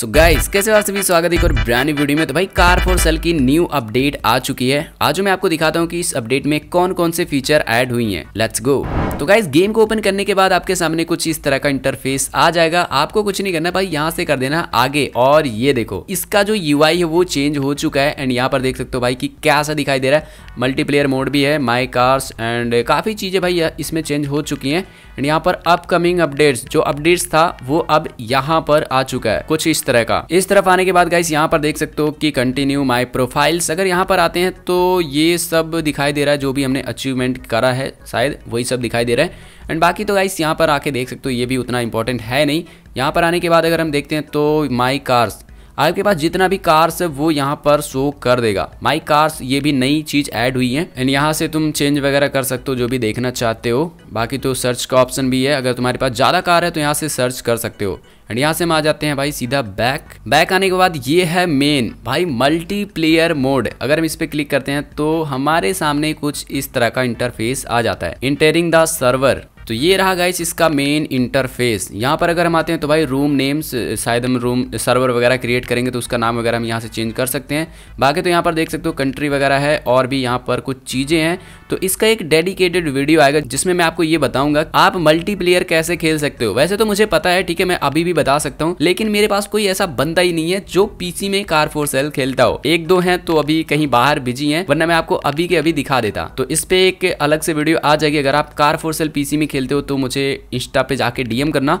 सो so guys कैसे हो सभी स्वागत है एक और ब्रांड वीडियो में तो भाई कार फॉर सेल की न्यू अपडेट आ चुकी है आज मैं आपको दिखाता हूँ कि इस अपडेट में कौन कौन से फीचर ऐड हुई हैं लेट्स गो तो गाइज गेम को ओपन करने के बाद आपके सामने कुछ इस तरह का इंटरफेस आ जाएगा आपको कुछ नहीं करना भाई यहाँ से कर देना आगे और ये देखो इसका जो यू है वो चेंज हो चुका है एंड यहाँ पर देख सकते हो भाई कि कैसा दिखाई दे रहा है मल्टीप्लेयर मोड भी है माई कार्स एंड काफ़ी चीज़ें भाई इसमें चेंज हो चुकी हैं एंड यहाँ पर अपकमिंग अपडेट्स जो अपडेट्स था वो अब यहाँ पर आ चुका है कुछ इस तरह का इस तरफ आने के बाद गाइस यहाँ पर देख सकते हो कि कंटिन्यू माई प्रोफाइल्स अगर यहाँ पर आते हैं तो ये सब दिखाई दे रहा है जो भी हमने अचीवमेंट करा है शायद वही सब दिखाई दिखाई दे रहा है एंड बाकी तो गाइस यहाँ पर आके देख सकते हो ये भी उतना इंपॉर्टेंट है नहीं यहाँ पर आने के बाद अगर हम देखते हैं तो माई कार्स आपके पास जितना भी कार्स है वो यहाँ पर शो कर देगा माई कार्स ये भी नई चीज ऐड हुई है एंड यहाँ से तुम चेंज वगैरह कर सकते हो जो भी देखना चाहते हो बाकी तो सर्च का ऑप्शन भी है अगर तुम्हारे पास ज़्यादा कार है तो यहाँ से सर्च कर सकते हो एंड यहाँ से हम आ जाते हैं भाई सीधा बैक बैक आने के बाद ये है मेन भाई मल्टीप्लेयर मोड अगर हम इस पे क्लिक करते हैं तो हमारे सामने कुछ इस तरह का इंटरफेस आ जाता है इंटेरिंग द सर्वर तो ये रहा गाइस इसका मेन इंटरफेस यहाँ पर अगर हम आते हैं तो भाई रूम नेम्स शायद हम रूम सर्वर वगैरह क्रिएट करेंगे तो उसका नाम वगैरह हम यहाँ से चेंज कर सकते हैं बाकी तो यहाँ पर देख सकते हो कंट्री वगैरह है और भी यहाँ पर कुछ चीज़ें हैं तो इसका एक डेडिकेटेड वीडियो आएगा जिसमें मैं आपको ये बताऊंगा आप मल्टीप्लेयर कैसे खेल सकते हो वैसे तो मुझे पता है ठीक है मैं अभी भी बता सकता हूँ लेकिन मेरे पास कोई ऐसा बंदा ही नहीं है जो पीसी में कार फोर सेल खेलता हो एक दो है तो अभी कहीं बाहर बिजी है वरना मैं आपको अभी के अभी दिखा देता तो इस पे एक अलग से वीडियो आ जाएगी अगर आप कार फोर सेल पीसी में खेलते हो तो मुझे इंस्टा पे जाके डीएम करना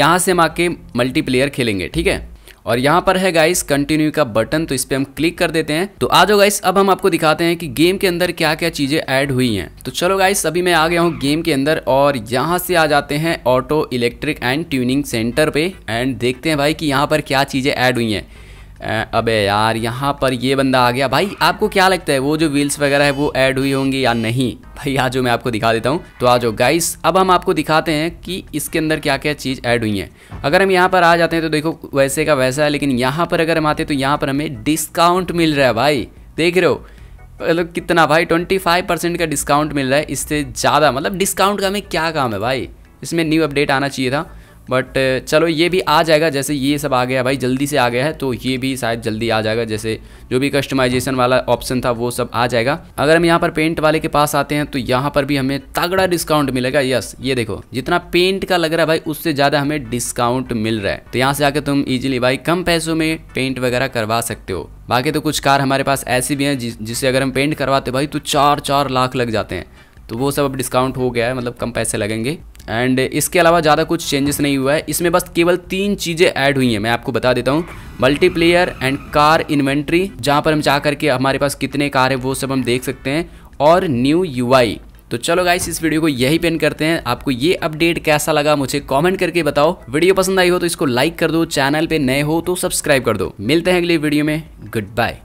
यहाँ से हम आके मल्टीप्लेयर खेलेंगे ठीक है और यहाँ पर है गाइस कंटिन्यू का बटन तो इस पर हम क्लिक कर देते हैं तो आ जाओ गाइस अब हम आपको दिखाते हैं कि गेम के अंदर क्या क्या चीज़ें ऐड हुई हैं तो चलो गाइस अभी मैं आ गया हूँ गेम के अंदर और यहाँ से आ जाते हैं auto electric and tuning centre पे एंड देखते हैं भाई कि यहाँ पर क्या चीज़ें ऐड हुई हैं अबे यार यहाँ पर ये बंदा आ गया भाई आपको क्या लगता है वो जो व्हील्स वगैरह है वो ऐड हुई होंगी या नहीं भाई आज मैं आपको दिखा देता हूँ तो आ जाओ गाइस अब हम आपको दिखाते हैं कि इसके अंदर क्या क्या चीज़ ऐड हुई है अगर हम यहाँ पर आ जाते हैं तो देखो वैसे का वैसा है लेकिन यहाँ पर अगर हम आते हैं तो यहाँ पर हमें डिस्काउंट मिल रहा है भाई देख रहे हो मतलब कितना भाई ट्वेंटी फाइव परसेंट का डिस्काउंट मिल रहा है इससे ज़्यादा मतलब डिस्काउंट का हमें क्या काम है भाई इसमें न्यू अपडेट आना चाहिए था बट uh, चलो ये भी आ जाएगा जैसे ये सब आ गया भाई जल्दी से आ गया है तो ये भी शायद जल्दी आ जाएगा जैसे जो भी कस्टमाइजेशन वाला ऑप्शन था वो सब आ जाएगा अगर हम यहाँ पर पेंट वाले के पास आते हैं तो यहाँ पर भी हमें तगड़ा डिस्काउंट मिलेगा यस ये देखो जितना पेंट का लग रहा है भाई उससे ज़्यादा हमें डिस्काउंट मिल रहा है तो यहाँ से आके तुम इजिली भाई कम पैसों में पेंट वगैरह करवा सकते हो बाकी तो कुछ कार हमारे पास ऐसी भी हैं जिस, जिससे अगर हम पेंट करवाते भाई तो चार चार लाख लग जाते हैं तो वो सब अब डिस्काउंट हो गया है मतलब कम पैसे लगेंगे एंड इसके अलावा ज़्यादा कुछ चेंजेस नहीं हुआ है इसमें बस केवल तीन चीज़ें ऐड हुई हैं मैं आपको बता देता हूँ मल्टीप्लेयर एंड कार इन्वेंट्री जहाँ पर हम चाह करके हमारे पास कितने कार है वो सब हम देख सकते हैं और न्यू यू तो चलो गाइस इस वीडियो को यही पेन करते हैं आपको ये अपडेट कैसा लगा मुझे कमेंट करके बताओ वीडियो पसंद आई हो तो इसको लाइक कर दो चैनल पे नए हो तो सब्सक्राइब कर दो मिलते हैं अगले वीडियो में गुड बाय